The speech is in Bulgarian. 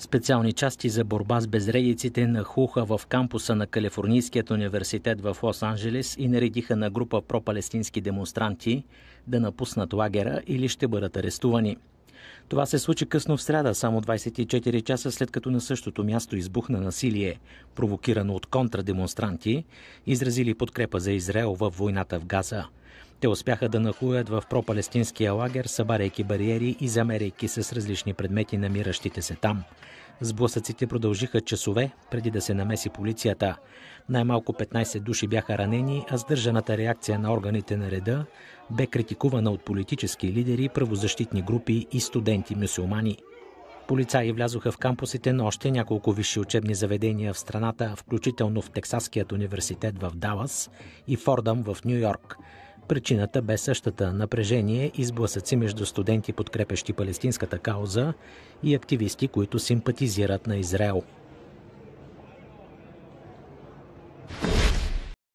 Специални части за борба с безредиците нахуха в кампуса на Калифорнийският университет в Лос-Анджелес и наредиха на група пропалестински демонстранти да напуснат лагера или ще бъдат арестувани. Това се случи късно в среда, само 24 часа след като на същото място избухна насилие провокирано от контрадемонстранти, изразили подкрепа за Израел във войната в Газа. Те успяха да нахуят в пропалестинския лагер, събаряйки бариери и замеряйки се с различни предмети намиращите се там. Сблъсъците продължиха часове преди да се намеси полицията. Най-малко 15 души бяха ранени, а сдържаната реакция на органите на реда бе критикувана от политически лидери, правозащитни групи и студенти мюсюлмани. Полицаи влязоха в кампусите на още няколко висши учебни заведения в страната, включително в Тексаският университет в Далас и Фордъм в Нью Йорк. Причината бе същата напрежение и сблъсъци между студенти, подкрепещи палестинската кауза и активисти, които симпатизират на Израел –